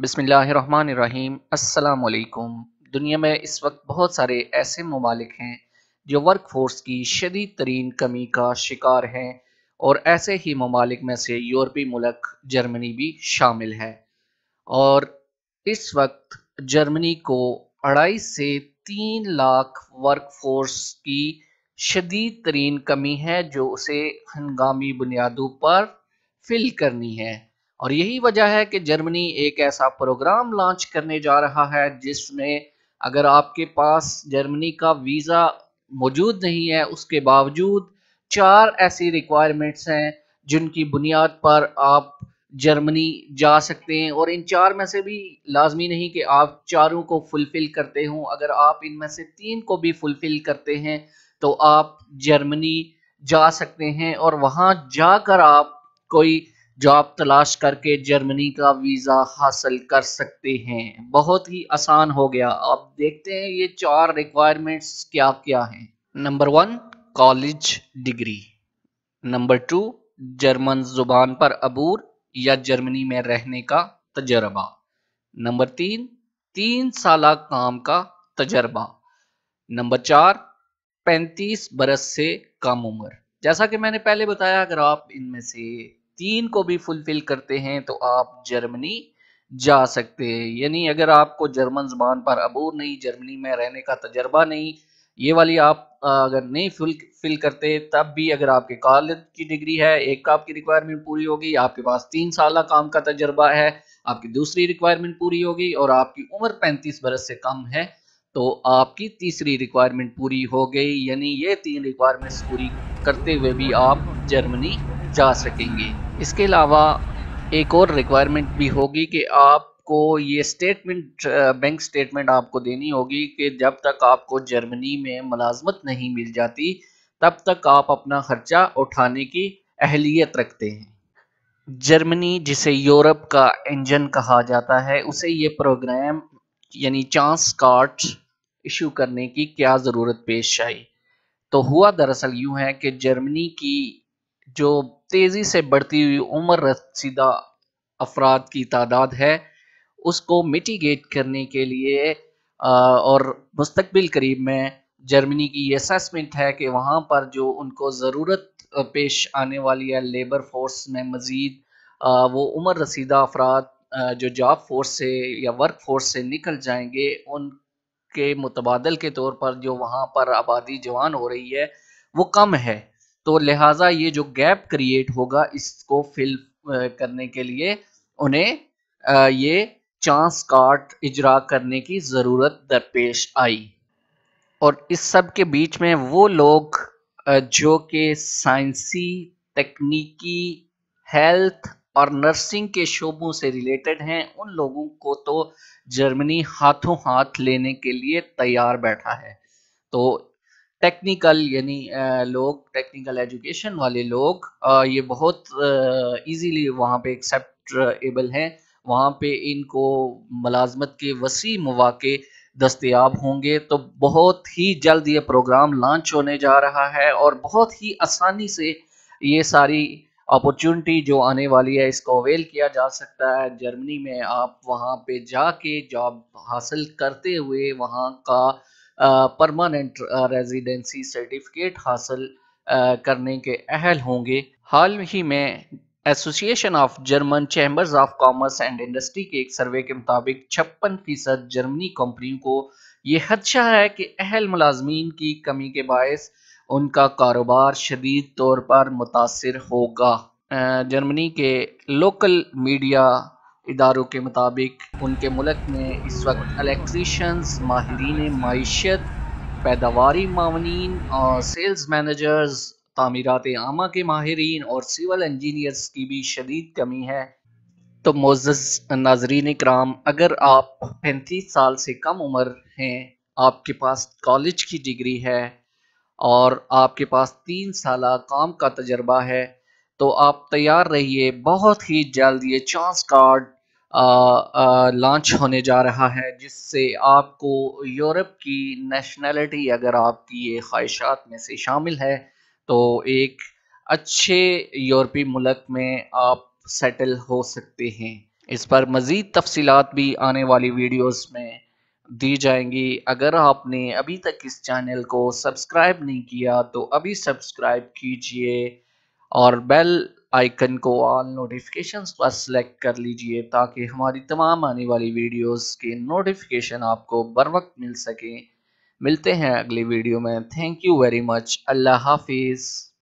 बसमीम् अल्लाम दुनिया में इस वक्त बहुत सारे ऐसे ममालिक हैं जो वर्क फोर्स की शदीद तरीन कमी का शिकार हैं और ऐसे ही ममालिक में से यूरोपी मुल्क जर्मनी भी शामिल है और इस वक्त जर्मनी को अढ़ाई से तीन लाख वर्क फोर्स की शदीद तरीन कमी है जो उसे हंगामी बुनियादों पर फिल करनी है और यही वजह है कि जर्मनी एक ऐसा प्रोग्राम लॉन्च करने जा रहा है जिसमें अगर आपके पास जर्मनी का वीज़ा मौजूद नहीं है उसके बावजूद चार ऐसी रिक्वायरमेंट्स हैं जिनकी बुनियाद पर आप जर्मनी जा सकते हैं और इन चार में से भी लाजमी नहीं कि आप चारों को फुलफ़िल करते हों अगर आप इनमें से तीन को भी फुलफ़िल करते हैं तो आप जर्मनी जा सकते हैं और वहाँ जाकर आप कोई जॉब तलाश करके जर्मनी का वीज़ा हासिल कर सकते हैं बहुत ही आसान हो गया अब देखते हैं ये चार रिक्वायरमेंट्स क्या क्या हैं number one college degree number two German ज़ुबान पर अबूर या जर्मनी में रहने का तजर्बा नंबर तीन तीन साल काम का तजर्बा नंबर चार पैंतीस बरस से कम उम्र जैसा कि मैंने पहले बताया अगर आप इनमें से तीन को भी फुलफिल करते हैं तो आप जर्मनी जा सकते हैं यानी अगर आपको जर्मन जबान पर अबूर नहीं जर्मनी में रहने का तजर्बा नहीं ये वाली आप अगर नहीं फुल फिल करते तब भी अगर आपके कॉलेज की डिग्री है एक का आपकी रिक्वायरमेंट पूरी होगी आपके पास तीन साल काम का तजर्बा है आपकी दूसरी रिक्वायरमेंट पूरी होगी और आपकी उम्र पैंतीस बरस से कम है तो आपकी तीसरी रिक्वायरमेंट पूरी हो गई यानी ये तीन रिक्वायरमेंट्स पूरी करते हुए भी आप जर्मनी जा सकेंगे इसके अलावा एक और रिक्वायरमेंट भी होगी कि आपको ये स्टेटमेंट बैंक स्टेटमेंट आपको देनी होगी कि जब तक आपको जर्मनी में मुलाजमत नहीं मिल जाती तब तक आप अपना खर्चा उठाने की अहलियत रखते हैं जर्मनी जिसे यूरोप का इंजन कहा जाता है उसे ये प्रोग्राम यानी चांस कार्ड इशू करने की क्या ज़रूरत पेश आई तो हुआ दरअसल यूँ है कि जर्मनी की जो तेज़ी से बढ़ती हुई उम्र रसीदा अफराद की तादाद है उसको मिटिगेट करने के लिए और मुस्तबिल करीब में जर्मनी की ये असेसमेंट है कि वहाँ पर जो उनको ज़रूरत पेश आने वाली है लेबर फोर्स में मज़ीद वो उम्र रसीदा अफराद जो जॉब फोर्स से या वर्क फोर्स से निकल जाएंगे उनके मुतबादल के तौर पर जो वहाँ पर आबादी जवान हो रही है वो कम है तो लिहाजा ये जो गैप क्रिएट होगा इसको फिल करने के लिए उन्हें ये चांस कार्ड इजरा करने की ज़रूरत दरपेश आई और इस सब के बीच में वो लोग जो कि साइंसी तकनीकी हेल्थ और नर्सिंग के शोबों से रिलेटेड हैं उन लोगों को तो जर्मनी हाथों हाथ लेने के लिए तैयार बैठा है तो टेक्निकल यानी लोग टेक्निकल एजुकेशन वाले लोग ये बहुत इजीली वहाँ पे एक्सेप्टेबल हैं वहाँ पे इनको मुलाजमत के वसी मौाक़े दस्तियाब होंगे तो बहुत ही जल्द ये प्रोग्राम लॉन्च होने जा रहा है और बहुत ही आसानी से ये सारी अपॉर्चुनिटी जो आने वाली है इसको अवेल किया जा सकता है जर्मनी में आप वहाँ पे जाके जॉब हासिल करते हुए वहाँ का परमानेंट रेजिडेंसी सर्टिफिकेट हासिल करने के अहल होंगे हाल ही में Association of German Chambers of Commerce and Industry के एक सर्वे के मुताबिक छप्पन फीसद जर्मनी कंपनियों को ये खदशा है कि अहल मुलाजमीन की कमी के बायस उनका कारोबार शदीद तौर पर मुतासर होगा जर्मनी के लोकल मीडिया इदारों के मुताबिक उनके मुल्क में इस वक्त इलेक्ट्रीशंस माहरीन मीशत पैदावारी मावनी और सेल्स मैनेजर्स तमीरत आमा के माहरीन और सिविल इंजीनियर्स की भी शदीद कमी है तो मोज़ नाजरीन कराम अगर आप पैंतीस साल से कम उम्र हैं आपके पास कॉलेज की डिग्री है और आपके पास तीन साल काम का तजर्बा है तो आप तैयार रहिए बहुत ही जल्द ये चांस कार्ड लॉन्च होने जा रहा है जिससे आपको यूरोप की नेशनलिटी अगर आपकी ये ख्वाहिशात में से शामिल है तो एक अच्छे यूरोपी मुल्क में आप सेटल हो सकते हैं इस पर मज़ीद तफसीत भी आने वाली वीडियोस में दी जाएंगी अगर आपने अभी तक इस चैनल को सब्सक्राइब नहीं किया तो अभी सब्सक्राइब कीजिए और बेल आइकन को ऑल नोटिफिकेशन पर सेलेक्ट कर लीजिए ताकि हमारी तमाम आने वाली वीडियोस के नोटिफिकेशन आपको बर वक्त मिल सके मिलते हैं अगली वीडियो में थैंक यू वेरी मच अल्लाह हाफिज़